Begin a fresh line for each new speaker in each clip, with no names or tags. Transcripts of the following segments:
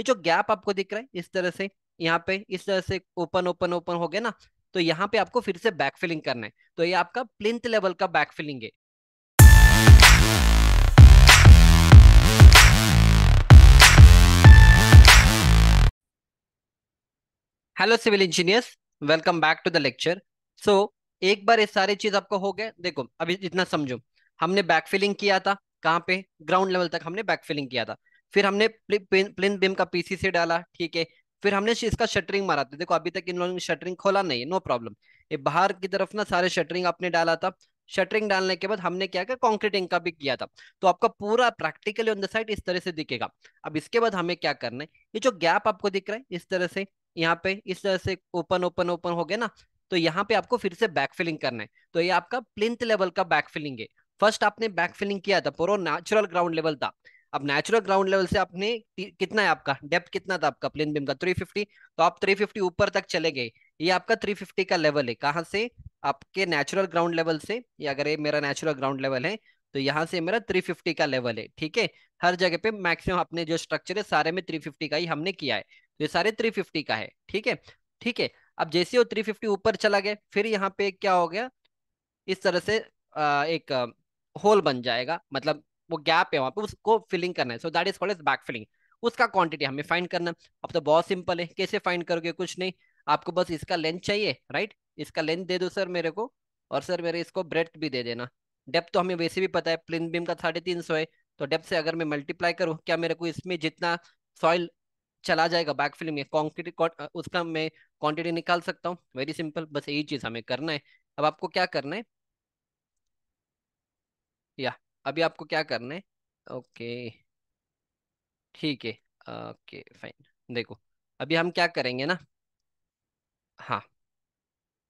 ये जो गैप आपको दिख रहा है इस तरह से यहाँ पे इस तरह से ओपन ओपन ओपन हो गया ना तो यहाँ पे आपको फिर से बैकफिलिंग करना है तो ये आपका प्लिंथ लेवल का बैकफिलिंग है hello civil engineers welcome back to the lecture so एक बार ये सारी चीज आपको हो गया देखो अभी इतना समझो हमने बैकफिलिंग किया था कहाँ पे ग्राउंड लेवल तक हमने बैकफिलिंग किया था फिर हमने प्लेन बीम का पीसी से डाला ठीक है फिर हमने इसका शटरिंग मारा था देखो अभी तक इन लोगों ने शटरिंग खोला नहीं है नो प्रॉब्लम ये बाहर की तरफ ना सारे शटरिंग आपने डाला था शटरिंग डालने के बाद हमने क्या किया कॉन्क्रीटिंग का भी किया था तो आपका पूरा प्रैक्टिकली ऑन द साइड इस तरह से दिखेगा अब इसके बाद हमें क्या करना है ये जो गैप आपको दिख रहा है इस तरह से यहाँ पे इस तरह से ओपन ओपन ओपन हो गया ना तो यहाँ पे आपको फिर से बैक फिलिंग करना है तो ये आपका प्लिंथ लेवल का बैक फिलिंग है फर्स्ट आपने बैक फिलिंग किया था पूरा नेचुरल ग्राउंड लेवल था अब नेचुरल ग्राउंड लेवल से आपने कितना है आपका डेप्थ कितना था आपका प्लेन बीम का 350 तो आप 350 ऊपर तक चले गए ये आपका 350 का लेवल है कहाँ से आपके नेचुरल ग्राउंड लेवल से ये अगर ये मेरा नेचुरल ग्राउंड लेवल है तो यहाँ से मेरा 350 का लेवल है ठीक है हर जगह पे मैक्सिमम अपने जो स्ट्रक्चर है सारे में फिफ्टी का ही हमने किया है तो ये सारे फिफ्टी का है ठीक है ठीक है अब जैसे वो फिफ्टी ऊपर चला गया फिर यहाँ पे क्या हो गया इस तरह से एक होल बन जाएगा मतलब वो गैप है वहां पे उसको फिलिंग करना है so that is called as back filling उसका क्वांटिटी हमें फाइंड करना अब तो बहुत सिंपल है कैसे फाइंड करोगे कुछ नहीं आपको बस इसका लेंथ चाहिए राइट इसका लेंथ दे दो सर मेरे को और सर मेरे इसको ब्रेथ भी दे देना डेप्थ तो हमें वैसे भी पता है प्लिन बीम का साढ़े तीन सौ है तो डेप्थ से अगर मैं मल्टीप्लाई करूँ क्या मेरे को इसमें जितना सॉइल चला जाएगा बैक फिलिंग में कॉन्क्रीट उसका मैं क्वांटिटी निकाल सकता हूँ वेरी सिंपल बस यही चीज़ हमें करना है अब आपको क्या करना है या अभी आपको क्या करना है ओके ठीक है ओके फाइन देखो अभी हम क्या करेंगे ना हाँ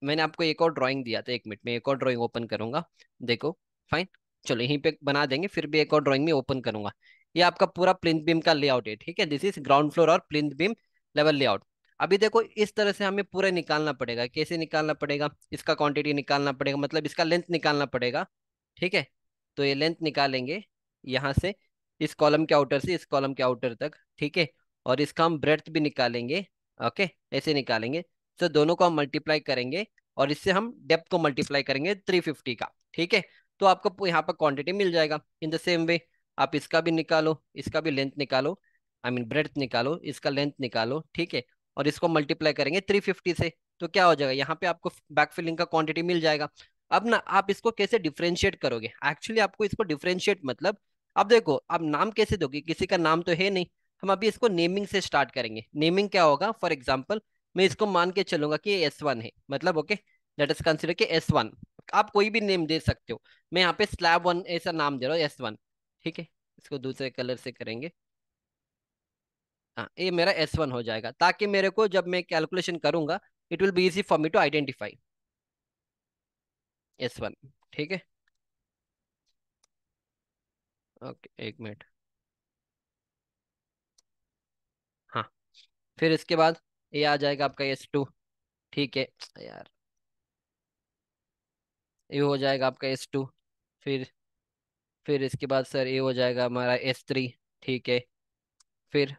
मैंने आपको एक और ड्राइंग दिया था एक मिनट में एक और ड्राइंग ओपन करूंगा देखो फाइन चलो यहीं पे बना देंगे फिर भी एक और ड्राइंग में ओपन करूंगा ये आपका पूरा प्लिंथ बीम का लेआउट है ठीक है दिस इज ग्राउंड फ्लोर और प्लिंथ बीम लेवल लेआउट अभी देखो इस तरह से हमें पूरा निकालना पड़ेगा कैसे निकालना पड़ेगा इसका क्वांटिटी निकालना पड़ेगा मतलब इसका लेंथ निकालना पड़ेगा ठीक है तो ये लेंथ निकालेंगे यहाँ से इस कॉलम के आउटर से इस कॉलम के आउटर तक ठीक है और इसका हम ब्रेथ भी निकालेंगे ओके ऐसे निकालेंगे तो दोनों को हम मल्टीप्लाई करेंगे और इससे हम डेप्थ को मल्टीप्लाई करेंगे 350 का ठीक है तो आपको यहाँ पर क्वांटिटी मिल जाएगा इन द सेम वे आप इसका भी निकालो इसका भी लेंथ निकालो आई मीन ब्रेथ निकालो इसका लेंथ निकालो ठीक है और इसको मल्टीप्लाई करेंगे 350 से तो क्या हो जाएगा यहाँ पे आपको बैक फिलिंग का क्वांटिटी मिल जाएगा अब ना आप इसको कैसे डिफ्रेंशिएट करोगे एक्चुअली आपको इसको डिफ्रेंशिएट मतलब अब देखो आप नाम कैसे दोगे किसी का नाम तो है नहीं हम अभी इसको नेमिंग से स्टार्ट करेंगे नेमिंग क्या होगा फॉर एग्जाम्पल मैं इसको मान के चलूंगा कि एस वन है मतलब ओके लेट अस कंसिडर कि एस वन आप कोई भी नेम दे सकते हो मैं यहाँ पे स्लैब वन ऐसा नाम दे रहा हूँ एस वन ठीक है इसको दूसरे कलर से करेंगे हाँ ये मेरा एस वन हो जाएगा ताकि मेरे को जब मैं कैलकुलेशन करूंगा it will be easy for me to identify S one ठीक है ओके एक मिनट हाँ फिर इसके बाद ये आ जाएगा आपका एस टू ठीक है यार ये हो जाएगा आपका एस टू फिर फिर इसके बाद सर ये हो जाएगा हमारा एस थ्री ठीक है फिर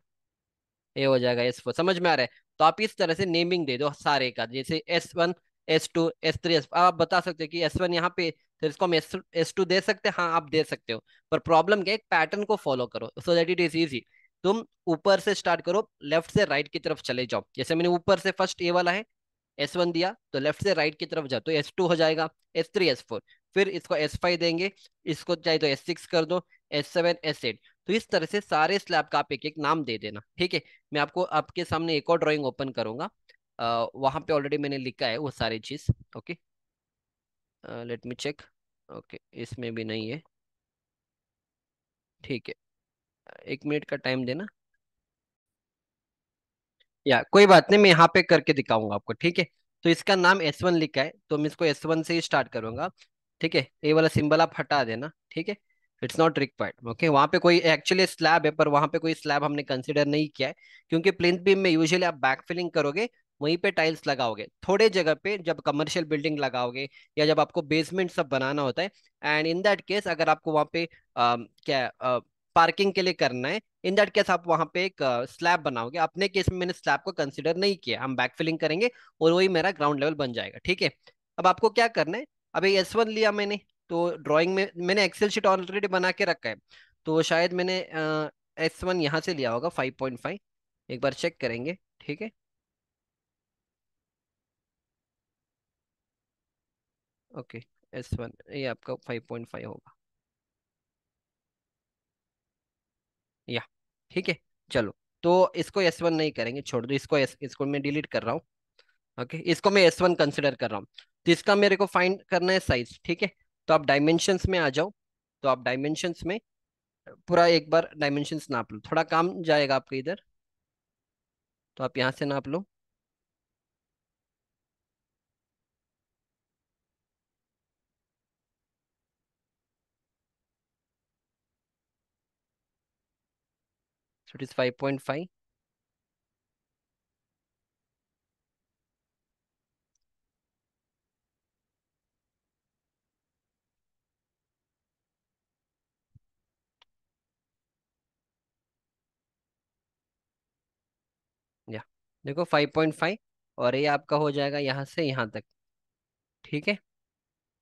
ये हो जाएगा एस फोर समझ में आ रहा है तो आप इस तरह से नेमिंग दे दो सारे का जैसे S one S two S three S आप बता सकते हो कि एस वन यहाँ पे तो इसको हम एस एस टू दे सकते हैं हाँ आप दे सकते हो पर प्रॉब्लम क्या है पैटर्न को फॉलो करो so that it is easy तुम ऊपर से स्टार्ट करो लेफ्ट से राइट की तरफ चले जाओ जैसे मैंने ऊपर से फर्स्ट ए वाला है एस वन दिया तो लेफ्ट से राइट की तरफ जाओ तो एस टू हो जाएगा एस थ्री एस फोर फिर इसको एस फाइव देंगे इसको चाहे तो एस सिक्स कर दो एस सेवन एस एट तो इस तरह से सारे स्लैब का आप एक एक नाम दे देना ठीक है मैं आपको आपके सामने एक और ड्रॉइंग ओपन करूंगा वहां पे ऑलरेडी मैंने लिखा है वो सारी चीज़ okay let me check okay इसमें भी नहीं है ठीक है एक मिनट का टाइम देना या कोई बात नहीं मैं यहाँ पे करके दिखाऊंगा आपको ठीक है तो इसका नाम एस वन लिखा है तो मैं इसको एस वन से ही स्टार्ट करूंगा ठीक है ये वाला सिंबल आप हटा देना ठीक है इट्स नॉट रिक्वायर्ड ओके वहाँ पे कोई एक्चुअली स्लैब है पर वहाँ पे कोई स्लैब हमने कंसिडर नहीं किया है क्योंकि प्लिंथ बीम में यूजुअली आप बैक फिलिंग करोगे वहीं पे टाइल्स लगाओगे थोड़े जगह पे जब कमर्शियल बिल्डिंग लगाओगे या जब आपको बेसमेंट सब बनाना होता है एंड इन दैट केस अगर आपको वहाँ पे आ, क्या पार्किंग के लिए करना है इन दैट केस आप वहाँ पे एक स्लैब बनाओगे अपने केस में मैंने स्लैब को कंसिडर नहीं किया हम बैक फिलिंग करेंगे और वही मेरा ग्राउंड लेवल बन जाएगा ठीक है अब आपको क्या करना है अभी एस वन लिया मैंने तो ड्रॉइंग में मैंने एक्सेल शीट ऑलरेडी बना के रखा है तो शायद मैंने एस वन यहाँ से लिया होगा फाइव पॉइंट फाइव एक बार चेक करेंगे ठीक है ओके एस वन ये आपका फाइव पॉइंट फाइव होगा या ठीक है चलो तो इसको एस वन नहीं करेंगे छोड़ दो इसको एस इसको मैं डिलीट कर रहा हूँ ओके इसको मैं एस वन कंसिडर कर रहा हूँ तो इसका मेरे को फाइंड करना है साइज ठीक है तो आप डायमेंशन में आ जाओ तो आप डायमेंशंस में पूरा एक बार डायमेंशंस नाप लो थोड़ा काम जाएगा आपके इधर तो आप यहाँ से नाप लो So it is 5.5. या देखो 5.5 और ये आपका हो जाएगा यहाँ से यहाँ तक ठीक है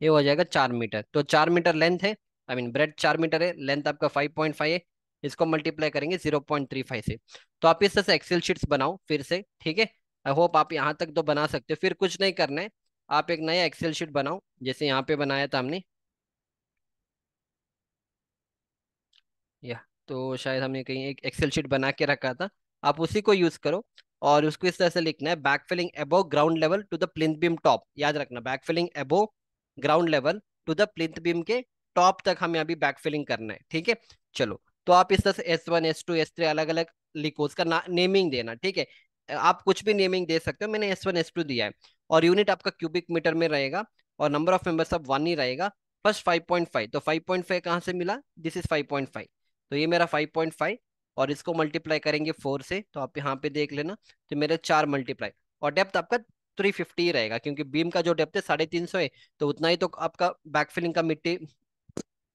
ये हो जाएगा चार मीटर तो चार मीटर लेंथ है आई मीन ब्रेड चार मीटर है लेंथ आपका फाइव पॉइंट फाइव है इसको मल्टीप्लाई करेंगे जीरो पॉइंट थ्री फाइव से तो आप इस तरह से एक्सेल शीट्स बनाओ फिर से ठीक है आई होप आप यहाँ तक तो बना सकते हो फिर कुछ नहीं करना है आप एक नया एक्सेल शीट बनाओ जैसे यहाँ पे बनाया था हमने या तो शायद हमने कहीं एक एक्सेल शीट बना के रखा था आप उसी को यूज करो और उसको इस तरह से लिखना है back filling above ground level to the plinth beam top याद रखना back filling above ground level to the plinth beam के टॉप तक हमें अभी बैक फिलिंग करना है ठीक है चलो तो आप इस तरह से S one S two S three अलग अलग लिखो उसका नेमिंग देना ठीक है आप कुछ भी नेमिंग दे सकते हो मैंने एस वन एस टू दिया है और यूनिट आपका क्यूबिक मीटर में रहेगा और नंबर ऑफ मेंबर्स अब वन ही रहेगा फर्स्ट फाइव पॉइंट फाइव तो फाइव पॉइंट फाइव कहाँ से मिला this is five point five तो ये मेरा फाइव पॉइंट फाइव और इसको मल्टीप्लाई करेंगे फोर से तो आप यहाँ पे देख लेना तो मेरे चार मल्टीप्लाई और डेप्थ आपका थ्री फिफ्टी ही रहेगा क्योंकि बीम का जो डेप्थ है साढ़े तीन सौ है तो उतना ही तो आपका बैकफिलिंग का मिट्टी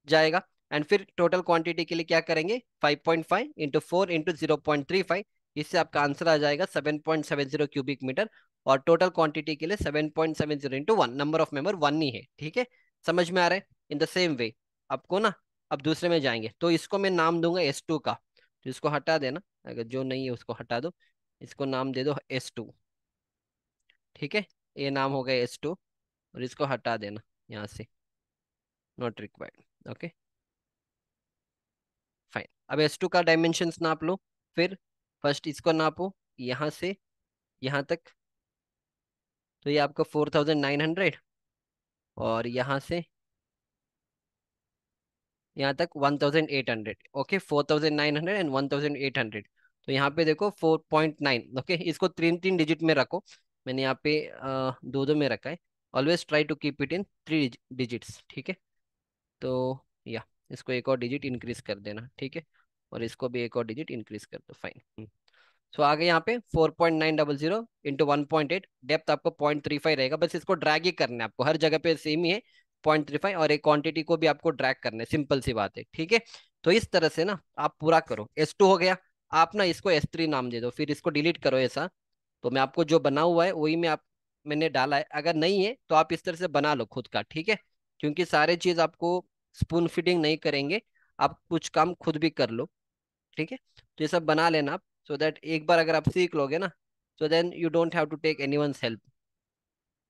जाएगा एंड फिर टोटल क्वांटिटी के लिए क्या करेंगे 5.5 point five into four into zero point three five इससे आपका आंसर आ जाएगा 7.70 क्यूबिक मीटर और टोटल क्वांटिटी के लिए 7.70 point seven zero into one number of member one ही है ठीक है समझ में आ रहा है इन द सेम वे आपको ना अब दूसरे में जाएंगे तो इसको मैं नाम दूंगा एस टू का तो इसको हटा देना अगर जो नहीं है उसको हटा दो इसको नाम दे दो एस टू ठीक है ये नाम हो गया एस टू और इसको हटा देना यहाँ से नॉट रिक्वायर्ड ओके अब एस टू का डायमेंशन नाप लो फिर फर्स्ट इसको नापो यहाँ से यहाँ तक तो ये आपका फोर थाउजेंड नाइन हंड्रेड और यहाँ से यहाँ तक one thousand eight hundred okay four thousand nine hundred and one thousand eight hundred तो यहाँ पे देखो फोर पॉइंट नाइन ओके इसको तीन तीन डिजिट में रखो मैंने यहाँ पे आ, दो दो में रखा है always try to keep it in three digits ठीक है तो या इसको एक और डिजिट इंक्रीज कर देना ठीक है और इसको भी एक और डिजिट इंक्रीज कर दो फाइन सो हम्म। so, आगे यहाँ पे 4.900 point nine double zero into one point eight depth आपको पॉइंट थ्री फाइव रहेगा बस इसको ड्रैग ही करना है आपको हर जगह पे सेम ही है पॉइंट थ्री फाइव और एक क्वांटिटी को भी आपको ड्रैग करना है सिंपल सी बात है ठीक है तो इस तरह से ना आप पूरा करो एस टू हो गया आप ना इसको एस थ्री नाम दे दो फिर इसको डिलीट करो ऐसा तो मैं आपको जो बना हुआ है वही में आप मैंने डाला है अगर नहीं है तो आप इस तरह से बना लो खुद का ठीक है क्योंकि सारे चीज आपको स्पून फिटिंग नहीं करेंगे आप कुछ काम खुद भी कर लो ठीक है तो ये सब बना लेना आप सो दैट एक बार अगर आप सीख लोगे ना so then you don't have to take any one help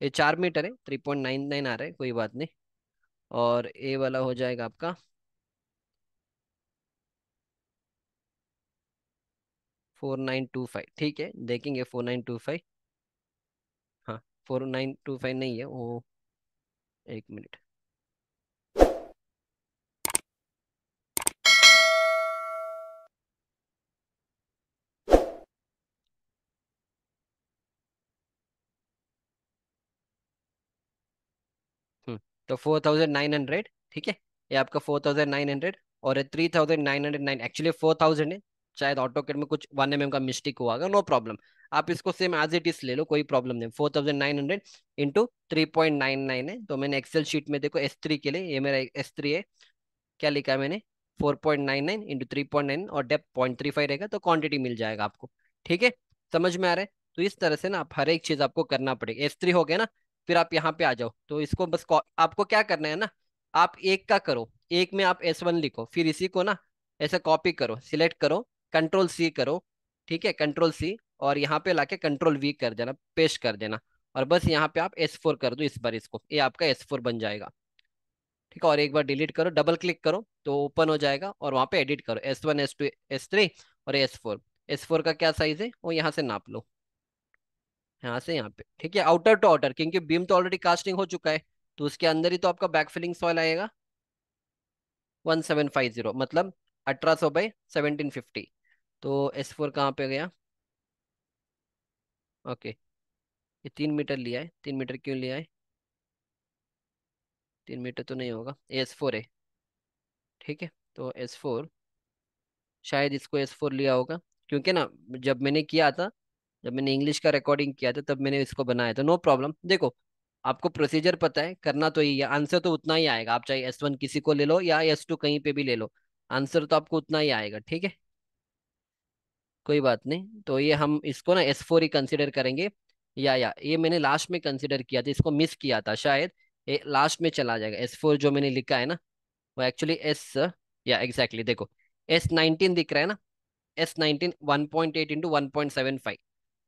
ये चार मीटर है थ्री पॉइंट नाइन नाइन आ रहा है कोई बात नहीं और ए वाला हो जाएगा आपका फोर नाइन टू फाइव ठीक है देखेंगे फोर नाइन टू फाइव हाँ फोर नाइन टू फाइव नहीं है वो एक मिनट तो फोर थाउजेंड नाइन हंड्रेड ठीक है ये आपका फोर थाउजेंड नाइन हंड्रेड और three thousand nine hundred nine actually four thousand है शायद ऑटो केट में कुछ वन एम mm का मिस्टेक हुआ होगा नो प्रॉब्लम आप इसको सेम एज इट इज ले लो कोई प्रॉब्लम नहीं four thousand nine hundred into three point nine nine है तो मैंने एक्सेल शीट में देखो एस थ्री के लिए ये मेरा एस थ्री है क्या लिखा है मैंने four point nine nine into three point nine और डेप पॉइंट थ्री फाइव रहेगा तो क्वांटिटी मिल जाएगा आपको ठीक है समझ में आ रहा है तो इस तरह से ना आप हर एक चीज आपको करना पड़ेगा एस थ्री हो गया ना फिर आप यहाँ पे आ जाओ तो इसको बस आपको क्या करना है ना आप एक का करो एक में आप एस वन लिखो फिर इसी को ना ऐसे कॉपी करो सिलेक्ट करो कंट्रोल सी करो ठीक है कंट्रोल सी और यहाँ पे लाके कंट्रोल वी कर देना पेस्ट कर देना और बस यहाँ पे आप एस फोर कर दो इस बार इसको ये आपका एस फोर बन जाएगा ठीक है और एक बार डिलीट करो डबल क्लिक करो तो ओपन हो जाएगा और वहाँ पे एडिट करो S one S two S three और एस फोर एस फोर का क्या साइज है वो यहाँ से नाप लो यहाँ से यहाँ पे ठीक है आउटर टू आउटर क्योंकि बीम तो ऑलरेडी कास्टिंग हो चुका है तो उसके अंदर ही तो आपका बैक फिलिंग सॉइल आएगा 1750 मतलब अठारह सौ बाई सेवनटीन तो एस फोर कहाँ पे गया ओके ये तीन मीटर लिया है तीन मीटर क्यों लिया है तीन मीटर तो नहीं होगा एस फोर है ठीक है तो एस फोर शायद इसको एस फोर लिया होगा क्योंकि ना जब मैंने किया था जब मैंने इंग्लिश का रिकॉर्डिंग किया था तब मैंने इसको बनाया था नो प्रॉब्लम देखो आपको प्रोसीजर पता है करना तो यही है आंसर तो उतना ही आएगा आप चाहे एस वन किसी को ले लो या एस टू कहीं पे भी ले लो आंसर तो आपको उतना ही आएगा ठीक है कोई बात नहीं तो ये हम इसको ना एस फोर ही कंसिडर करेंगे या या ये मैंने लास्ट में कंसिडर किया था इसको मिस किया था शायद ये लास्ट में चला जाएगा एस फोर जो मैंने लिखा है ना वो एक्चुअली एस या एग्जैक्टली देखो एस नाइनटीन दिख रहा है ना S nineteen one point eight into one point seven five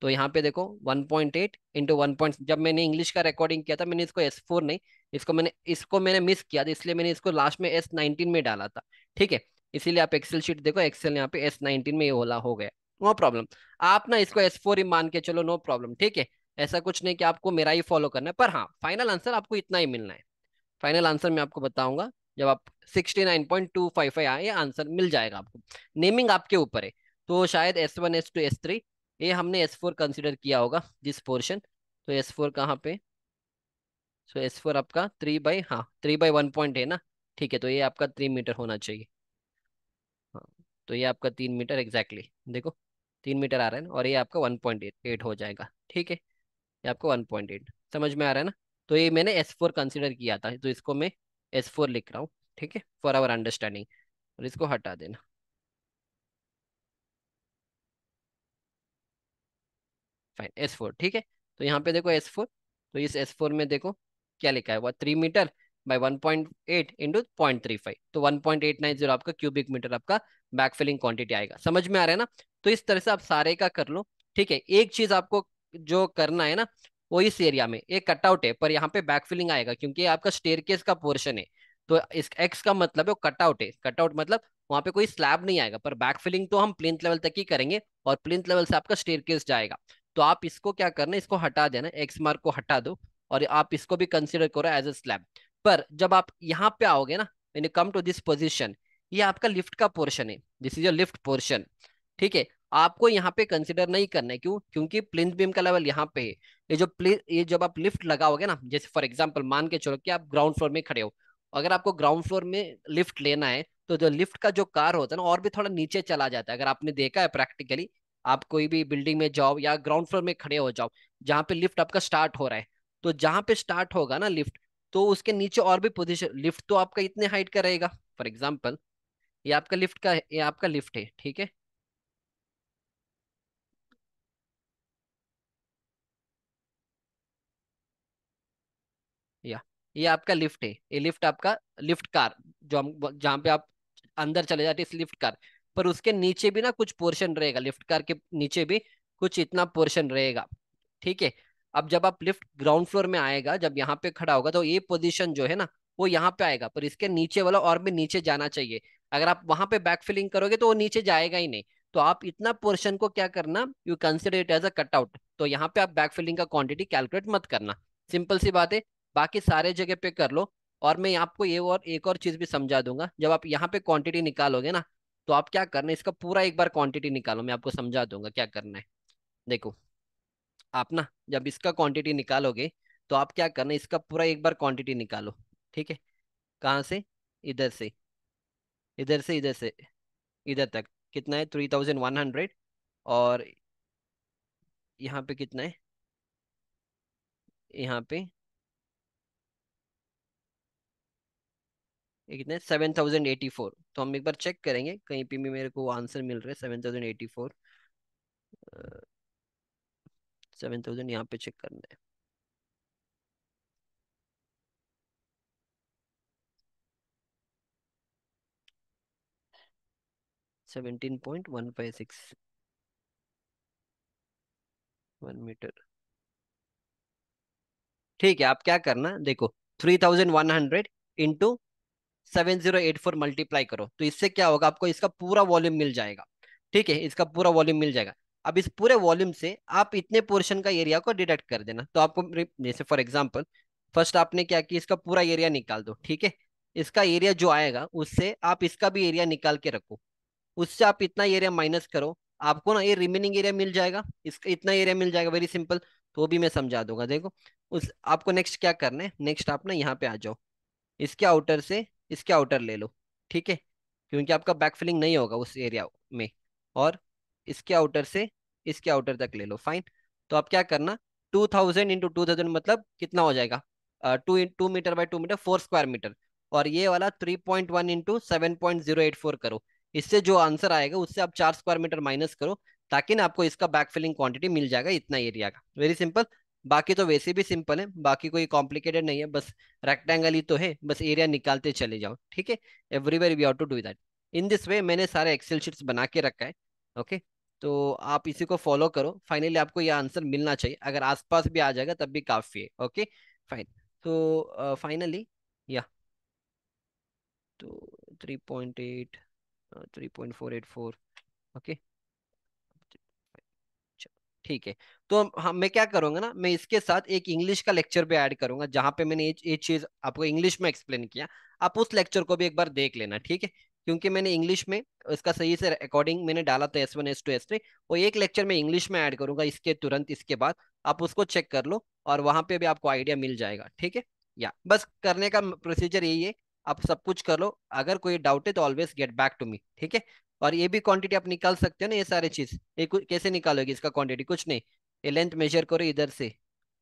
तो यहाँ पे देखो 1.8 point eight into one point जब मैंने इंग्लिश का रिकॉर्डिंग किया था मैंने इसको एस फोर नहीं इसको मैंने इसको मैंने मिस किया था इसलिए मैंने इसको लास्ट में एस नाइनटीन में डाला था ठीक है इसीलिए आप एक्सेल शीट देखो एक्सेल यहाँ पे एस नाइनटीन में ये होला हो गया नो प्रॉब्लम आप ना इसको एस फोर ही मान के चलो नो प्रॉब्लम ठीक है ऐसा कुछ नहीं कि आपको मेरा ही फॉलो करना है पर हाँ फाइनल आंसर आपको इतना ही मिलना है फाइनल आंसर मैं आपको बताऊंगा जब आप फाइव आए आंसर मिल जाएगा आपको नेमिंग आपके ऊपर है तो शायद S1, S2, S3 ये हमने एस फोर कंसिडर किया होगा दिस पोर्शन तो एस फोर कहाँ पे सो एस फोर आपका थ्री बाई हाँ थ्री बाई वन पॉइंट है ना ठीक है तो ये आपका थ्री मीटर होना चाहिए हाँ तो ये आपका तीन मीटर एग्जैक्टली exactly, देखो तीन मीटर आ रहा है ना और ये आपका वन पॉइंट एट एट हो जाएगा ठीक है ये आपका वन पॉइंट एट समझ में आ रहा है ना तो ये मैंने एस फोर कंसिडर किया था तो इसको मैं एस फोर लिख रहा हूँ ठीक है फॉर आवर अंडरस्टैंडिंग और इसको हटा देना फाइन एस फोर ठीक है तो यहाँ पे देखो एस फोर तो इस एस फोर में देखो क्या लिखा है वह three metre by one point eight into point three five तो one point eight nine zero आपका क्यूबिक मीटर आपका बैकफिलिंग क्वांटिटी आएगा समझ में आ रहा है ना तो इस तरह से आप सारे का कर लो ठीक है एक चीज आपको जो करना है ना वो इस एरिया में एक कटआउट है पर यहाँ पे बैकफिलिंग आएगा क्योंकि आपका स्टेयरकेस का पोर्शन है तो इस एक्स का मतलब है कटआउट है कटआउट मतलब वहां पे कोई स्लैब नहीं आएगा पर बैकफिलिंग तो हम प्लिंथ लेवल तक ही करेंगे और प्लिंथ लेवल से आपका स्टेयरकेस जाएगा तो आप इसको क्या करना इसको हटा देना एक्स मार्क को हटा दो और आप इसको भी कंसिडर करो एज ए स्लैब पर जब आप यहाँ पे आओगे ना मैंने कम टू दिस पोजिशन ये आपका लिफ्ट का पोर्शन है दिस इज लिफ्ट पोर्शन ठीक है आपको यहाँ पे कंसिडर नहीं करना है क्यों क्योंकि प्लिन बीम का लेवल यहाँ पे है ये जो प्ले ये जब आप लिफ्ट लगाओगे ना जैसे फॉर एग्जाम्पल मान के चलो कि आप ग्राउंड फ्लोर में खड़े हो अगर आपको ग्राउंड फ्लोर में लिफ्ट लेना है तो जो लिफ्ट का जो कार होता है ना और भी थोड़ा नीचे चला जाता है अगर आपने देखा है प्रैक्टिकली आप कोई भी बिल्डिंग में जाओ या ग्राउंड फ्लोर में खड़े हो जाओ जहाँ पे लिफ्ट आपका स्टार्ट हो रहा है तो जहाँ पे स्टार्ट होगा ना लिफ्ट तो उसके नीचे और भी पोजिशन लिफ्ट तो आपका इतने हाइट का रहेगा फॉर एग्जाम्पल ये आपका लिफ्ट का ये आपका लिफ्ट है ठीक है या ये आपका लिफ्ट है ये लिफ्ट आपका लिफ्ट कार जो हम जहां पे आप अंदर चले जाते इस लिफ्ट कार पर उसके नीचे भी ना कुछ पोर्शन रहेगा लिफ्ट कार के नीचे भी कुछ इतना पोर्शन रहेगा ठीक है अब जब आप लिफ्ट ग्राउंड फ्लोर में आएगा जब यहाँ पे खड़ा होगा तो ये पोजिशन जो है ना वो यहाँ पे आएगा पर इसके नीचे वाला और भी नीचे जाना चाहिए अगर आप वहां पे बैक फिलिंग करोगे तो वो नीचे जाएगा ही नहीं तो आप इतना पोर्शन को क्या करना you consider it as a cut out तो यहाँ पे आप बैक फिलिंग का क्वांटिटी कैलकुलेट मत करना सिंपल सी बात है बाकी सारे जगह पे कर लो और मैं आपको ये और एक और चीज भी समझा दूंगा जब आप यहाँ पे क्वांटिटी निकालोगे ना तो आप क्या करना है इसका पूरा एक बार क्वांटिटी निकालो मैं आपको समझा दूंगा क्या करना है देखो आप ना जब इसका क्वांटिटी निकालोगे तो आप क्या करना है इसका पूरा एक बार क्वांटिटी निकालो ठीक है कहाँ से इधर से इधर से इधर से इधर तक कितना है थ्री थाउजेंड वन हंड्रेड और यहाँ पे कितना है यहाँ पे कितने सेवन थाउजेंड एटी फोर तो हम एक बार चेक करेंगे कहीं पे भी मेरे को आंसर मिल रहा है seven thousand eighty four seven thousand यहाँ पे चेक करना है seventeen point one five six one metre ठीक है आप क्या करना देखो three thousand one hundred into seven zero eight four multiply करो तो इससे क्या होगा आपको इसका पूरा वॉल्यूम मिल जाएगा ठीक है इसका पूरा वॉल्यूम मिल जाएगा अब इस पूरे वॉल्यूम से आप इतने पोर्शन का एरिया को डिडक्ट कर देना तो आपको जैसे फॉर एग्जाम्पल फर्स्ट आपने क्या किया इसका पूरा एरिया निकाल दो ठीक है इसका एरिया जो आएगा उससे आप इसका भी एरिया निकाल के रखो उससे आप इतना एरिया माइनस करो आपको ना ये रिमेनिंग एरिया मिल जाएगा इसका इतना एरिया मिल जाएगा वेरी सिंपल तो भी मैं समझा दूंगा देखो उस आपको नेक्स्ट क्या करना है नेक्स्ट आप ना यहाँ पे आ जाओ इसके आउटर से इसके आउटर ले लो ठीक है क्योंकि आपका बैकफिलिंग नहीं होगा उस एरिया में और इसके आउटर से इसके आउटर तक ले लो फाइन तो आप क्या करना two thousand into two thousand मतलब कितना हो जाएगा two two metre by two metre four square metre और ये वाला three point one into seven point zero eight four करो इससे जो आंसर आएगा उससे आप चार स्क्वायर मीटर माइनस करो ताकि ना आपको इसका बैक फिलिंग क्वांटिटी मिल जाएगा इतना एरिया का वेरी सिंपल बाकी तो वैसे भी सिंपल है बाकी कोई कॉम्प्लिकेटेड नहीं है बस रेक्टेंगल ही तो है बस एरिया निकालते चले जाओ ठीक है everywhere we how to do that in this way मैंने सारे एक्सेल शीट्स बना के रखा है ओके तो आप इसी को फॉलो करो फाइनली आपको यह आंसर मिलना चाहिए अगर आसपास भी आ जाएगा तब भी काफ़ी है ओके फाइन तो फाइनली या तो three point eight three point four eight four okay ठीक है तो हम मैं क्या करूंगा ना मैं इसके साथ एक इंग्लिश का लेक्चर भी ऐड करूंगा जहां पे मैंने ये चीज आपको इंग्लिश में एक्सप्लेन किया आप उस लेक्चर को भी एक बार देख लेना ठीक है क्योंकि मैंने इंग्लिश में इसका सही से अकॉर्डिंग मैंने डाला था S one S two S three वो एक लेक्चर में इंग्लिश में ऐड करूंगा इसके तुरंत इसके बाद आप उसको चेक कर लो और वहां पे भी आपको आइडिया मिल जाएगा ठीक है या बस करने का प्रोसीजर यही है आप सब कुछ कर लो अगर कोई डाउट है तो always get back to me ठीक है और ये भी क्वांटिटी आप निकाल सकते हो ना ये सारे चीज ये कैसे निकालोगे इसका क्वांटिटी कुछ नहीं ये लेंथ मेजर करो इधर से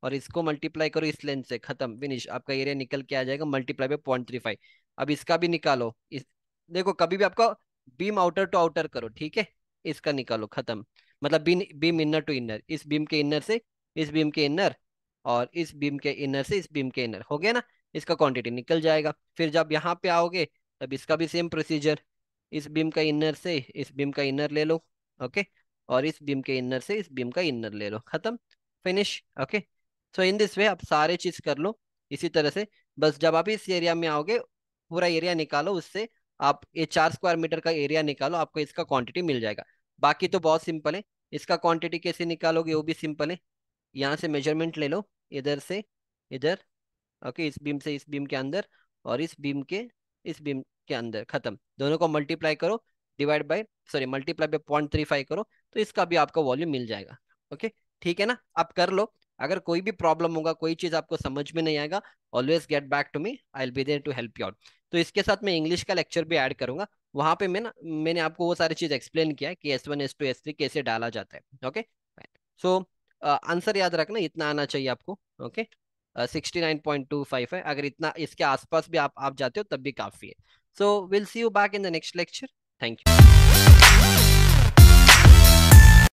और इसको मल्टीप्लाई करो इस लेंथ से खत्म फिनिश आपका एरिया निकल के आ जाएगा multiply by point three five अब इसका भी निकालो इस देखो कभी भी आपका बीम आउटर टू आउटर करो ठीक है इसका निकालो खत्म मतलब beam beam inner to inner इस बीम के इनर से इस बीम के इनर और इस बीम के इनर से इस बीम के इनर हो गया ना इसका क्वांटिटी निकल जाएगा फिर जब यहाँ पे आओगे तब इसका भी सेम प्रोसीजर इस बीम का इनर से इस बीम का इनर ले लो ओके और इस बीम के इनर से इस बीम का इनर ले लो खत्म finish okay so in this way आप सारे चीज कर लो इसी तरह से बस जब आप इस एरिया में आओगे पूरा एरिया निकालो उससे आप ये चार स्क्वायर मीटर का एरिया निकालो आपको इसका क्वांटिटी मिल जाएगा बाकी तो बहुत सिंपल है इसका क्वांटिटी कैसे निकालोगे वो भी सिंपल है यहाँ से मेजरमेंट ले लो इधर से इधर ओके इस बीम से इस बीम के अंदर और इस बीम के इस बीम के अंदर खत्म दोनों को मल्टीप्लाई करो divide by sorry multiply by point three five करो तो इसका भी आपको वॉल्यूम मिल जाएगा ओके ठीक है ना आप कर लो अगर कोई भी प्रॉब्लम होगा कोई चीज आपको समझ में नहीं आएगा always get back to me I be there to help you out तो इसके साथ मैं इंग्लिश का लेक्चर भी ऐड करूंगा वहां पे मैं ना मैंने आपको वो सारी चीज एक्सप्लेन किया है कि S one S two S three कैसे डाला जाता है ओके सो आंसर याद रखना इतना आना चाहिए आपको okay sixty nine point two five है अगर इतना इसके आसपास भी आप आप जाते हो तब भी काफ़ी है so will see you back in the next lecture thank you